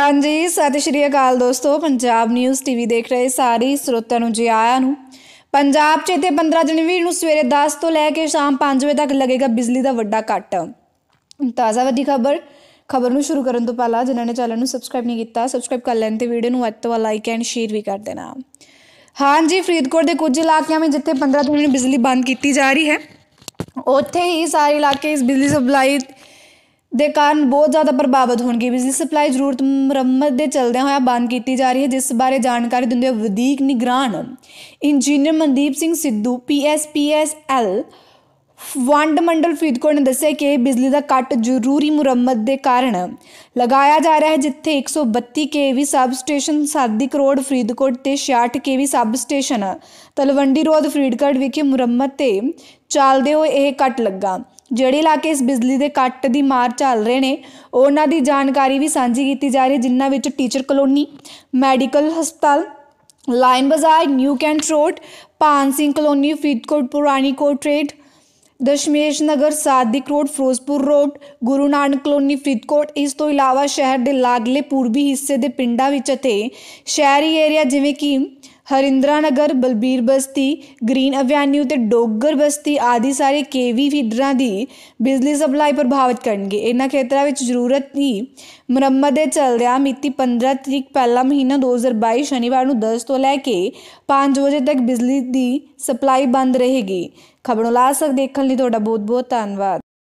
ਹਾਂਜੀ ਸਤਿ ਸ਼੍ਰੀ ਅਕਾਲ ਦੋਸਤੋ ਪੰਜਾਬ ਨਿਊਜ਼ ਟੀਵੀ ਦੇਖ ਰਹੇ ਸਾਰੇ ਸਰੋਤਿਆਂ ਨੂੰ ਜੀ ਆਇਆਂ ਨੂੰ ਪੰਜਾਬ 'ਚ ਇਹਦੇ 15 ਜਨਵਰੀ ਨੂੰ ਸਵੇਰੇ 10 ਤੋਂ ਲੈ ਕੇ ਸ਼ਾਮ 5 ਵਜੇ ਤੱਕ ਲੱਗੇਗਾ ਬਿਜਲੀ ਦਾ ਵੱਡਾ ਕੱਟ ਤਾਜ਼ਾ ਵੱਡੀ ਖਬਰ ਖਬਰ ਨੂੰ ਸ਼ੁਰੂ ਕਰਨ ਤੋਂ ਪਹਿਲਾਂ ਜਿਨ੍ਹਾਂ ਨੇ ਚੈਨਲ ਨੂੰ ਸਬਸਕ੍ਰਾਈਬ ਨਹੀਂ ਕੀਤਾ ਸਬਸਕ੍ਰਾਈਬ ਕਰ ਲੈਣ ਤੇ ਵੀਡੀਓ ਨੂੰ ਵੱਧ ਤੋਂ ਲਾਈਕ ਐਂਡ ਸ਼ੇਅਰ ਵੀ ਕਰ ਦੇਣਾ ਹਾਂਜੀ ਫਰੀਦਕੋਟ ਦੇ ਕੁਝ ਇਲਾਕਿਆਂ ਵਿੱਚ ਜਿੱਥੇ 15 ਜਨਵਰੀ ਨੂੰ ਬਿਜਲੀ ਬੰਦ ਕੀਤੀ ਜਾ ਰਹੀ ਹੈ ਉੱਥੇ ਹੀ ਸਾਰੇ ਇਲਾਕੇ ਇਸ ਬਿਜਲੀ ਸਪਲਾਈ ਦੇ ਕਾਰਨ ਬਹੁਤ ਜ਼ਿਆਦਾ ਪ੍ਰਭਾਵਿਤ ਹੋਣਗੇ ਬਿਜਲੀ ਸਪਲਾਈ ਜ਼ਰੂਰਤ ਮੁਰੰਮਤ ਦੇ ਚੱਲਦੇ ਹੋਇਆ ਬੰਦ ਕੀਤੀ ਜਾ ਰਹੀ ਹੈ ਜਿਸ ਬਾਰੇ ਜਾਣਕਾਰੀ ਦਿੰਦੇ ਹੋਏ ਵਧੀਕ ਨਿਗਰਾਨ engineer Mandeep Singh Sidhu PSPS L ਵੰਡ ਮੰਡਲ ਫਰੀਦਕੋਟ ਨੇ ਦੱਸਿਆ ਕਿ ਬਿਜਲੀ ਦਾ ਕੱਟ ਜ਼ਰੂਰੀ ਮੁਰੰਮਤ ਦੇ ਕਾਰਨ ਲਗਾਇਆ ਜਾ ਰਿਹਾ ਹੈ ਜਿੱਥੇ 132 ਕੇਵੀ ਸਬ ਸਟੇਸ਼ਨ ਸਾਦੀ ਕਰੋੜ ਫਰੀਦਕੋਟ ਤੇ 66 KV sub station Talwandi road Faridkot ਵਿਖੇ ਮੁਰੰਮਤ ਤੇ ਚੱਲਦੇ ਹੋਏ ਇਹ ਕੱਟ ਲੱਗਾ ਜਿਹੜੇ ਇਲਾਕੇ ਇਸ ਬਿਜਲੀ ਦੇ ਕੱਟ ਦੀ ਮਾਰ ਚੱਲ ਰਹੇ ਨੇ ਉਹਨਾਂ ਦੀ ਜਾਣਕਾਰੀ ਵੀ ਸਾਂਝੀ ਕੀਤੀ ਜਾ ਰਹੀ ਹੈ ਜਿਨ੍ਹਾਂ ਵਿੱਚ ਟੀਚਰ ਕਲੋਨੀ ਮੈਡੀਕਲ ਹਸਪਤਾਲ ਲਾਈਨ ਬਾਜ਼ਾਰ new cantt road Pan Singh colony Faridkot ਪੁਰਾਣੀ ਕੋਟ ਰੇਡ Dashmesh Nagar Sadiq road Ferozepur road Guru Nanak colony Faridkot ਇਸ ਤੋਂ ਇਲਾਵਾ ਸ਼ਹਿਰ ਦੇ ਲਾਗਲੇ ਪੂਰਬੀ ਹਿੱਸੇ ਦੇ ਪਿੰਡਾਂ ਵਿੱਚ ਅਤੇ ਸ਼ਹਿਰੀ ਏਰੀਆ ਜਿਵੇਂ ਕਿ ਹਰਿੰਦਰਾ ਨਗਰ ਬਲਬੀਰ ਬਸਤੀ ਗ੍ਰੀਨ ਅਵੈਨਿਊ ਤੇ ਡੋਗਰ ਬਸਤੀ ਆਦਿ ਸਾਰੇ ਕੇਵੀ ਫੀਡਰਾਂ ਦੀ ਬਿਜਲੀ ਸਪਲਾਈ ਪ੍ਰਭਾਵਿਤ ਕਰਨਗੇ ਇਹਨਾਂ ਖੇਤਰਾਂ ਵਿੱਚ ਜ਼ਰੂਰਤ ਦੀ ਮੁਰੰਮਤ ਦੇ ਚੱਲਦਿਆਂ ਮਿਤੀ 15 ਤਰੀਕ ਪਹਿਲਾ ਮਹੀਨਾ 2022 ਸ਼ਨੀਵਾਰ ਨੂੰ 10 ਤੋਂ ਲੈ ਕੇ 5 ਵਜੇ ਤੱਕ ਬਿਜਲੀ ਦੀ ਸਪਲਾਈ ਬੰਦ ਰਹੇਗੀ ਖਬਰੋਂ ਲਾ ਸਕਦੇ ਦੇਖਣ ਲਈ ਤੁਹਾਡਾ ਬਹੁਤ ਬਹੁਤ ਧੰਨਵਾਦ